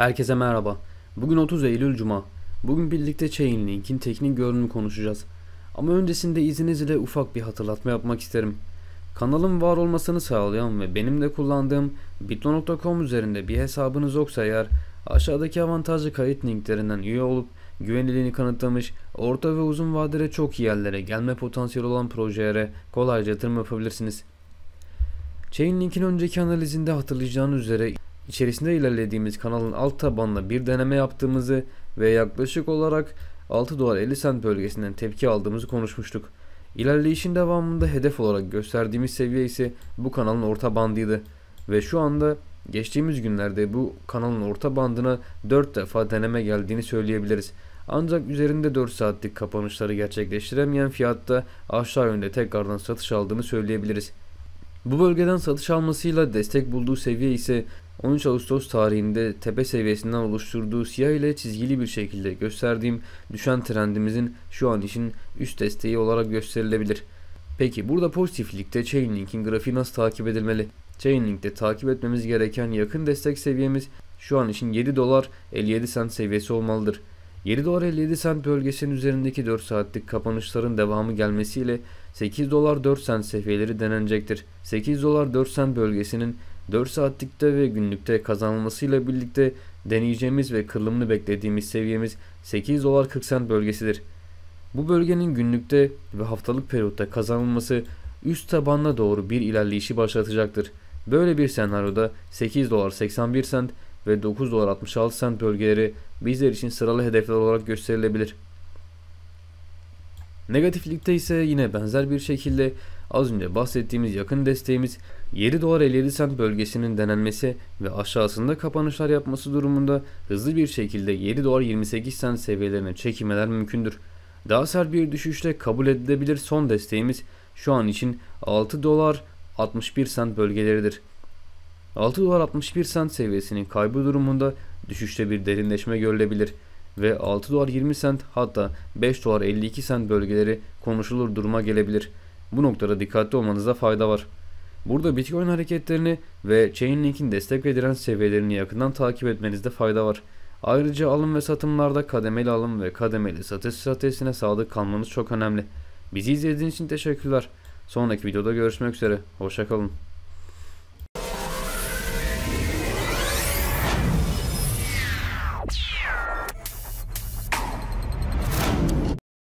Herkese merhaba. Bugün 30 Eylül Cuma. Bugün birlikte Chainlink'in teknik görünümü konuşacağız. Ama öncesinde izniniz ile ufak bir hatırlatma yapmak isterim. Kanalın var olmasını sağlayan ve benim de kullandığım bitlo.com üzerinde bir hesabınız yoksa eğer aşağıdaki avantajlı kayıt linklerinden üye olup güvenilirliğini kanıtlamış, orta ve uzun vadede çok iyi yerlere gelme potansiyeli olan projelere kolayca yatırım yapabilirsiniz. Chainlink'in önceki analizinde hatırlayacağınız üzere içerisinde ilerlediğimiz kanalın alt tabanına bir deneme yaptığımızı ve yaklaşık olarak 6 dolar 50 sent bölgesinden tepki aldığımızı konuşmuştuk. İlerleyişin devamında hedef olarak gösterdiğimiz seviye ise bu kanalın orta bandıydı ve şu anda geçtiğimiz günlerde bu kanalın orta bandına 4 defa deneme geldiğini söyleyebiliriz. Ancak üzerinde 4 saatlik kapanışları gerçekleştiremeyen fiyatta aşağı yönde tekrardan satış aldığını söyleyebiliriz. Bu bölgeden satış almasıyla destek bulduğu seviye ise 13 Ağustos tarihinde tepe seviyesinden oluşturduğu siyah ile çizgili bir şekilde gösterdiğim düşen trendimizin şu an için üst desteği olarak gösterilebilir. Peki burada pozitiflikte Chainlink'in grafiği nasıl takip edilmeli? Chainlink'te takip etmemiz gereken yakın destek seviyemiz şu an için 7 dolar 57 sent seviyesi olmalıdır. 7 dolar 57 sent bölgesinin üzerindeki 4 saatlik kapanışların devamı gelmesiyle 8 dolar 4 sent seviyeleri denenecektir. 8 dolar 4 sent bölgesinin 4 saatlikte ve günlükte kazanılmasıyla birlikte deneyeceğimiz ve kırılımını beklediğimiz seviyemiz 8 dolar 40 sent bölgesidir. Bu bölgenin günlükte ve haftalık periyotta kazanılması üst tabanına doğru bir ilerleyişi başlatacaktır. Böyle bir senaryoda 8 dolar 81 sent ve 9 dolar 66 sent bölgeleri bizler için sıralı hedefler olarak gösterilebilir. Negatiflikte ise yine benzer bir şekilde Az önce bahsettiğimiz yakın desteğimiz 7 dolar 50 sent bölgesinin denenmesi ve aşağısında kapanışlar yapması durumunda hızlı bir şekilde 7 dolar 28 sent seviyelerine çekilmeler mümkündür. Daha sert bir düşüşte kabul edilebilir son desteğimiz şu an için 6 dolar 61 sent bölgeleridir. 6 dolar 61 sent seviyesinin kaybı durumunda düşüşte bir derinleşme görülebilir ve 6 dolar 20 sent hatta 5 dolar 52 sent bölgeleri konuşulur duruma gelebilir. Bu noktada dikkatli olmanızda fayda var. Burada Bitcoin hareketlerini ve Chainlink'in destek ve seviyelerini yakından takip etmenizde fayda var. Ayrıca alım ve satımlarda kademeli alım ve kademeli satış stratejisine sadık kalmanız çok önemli. Bizi izlediğiniz için teşekkürler. Sonraki videoda görüşmek üzere. Hoşçakalın.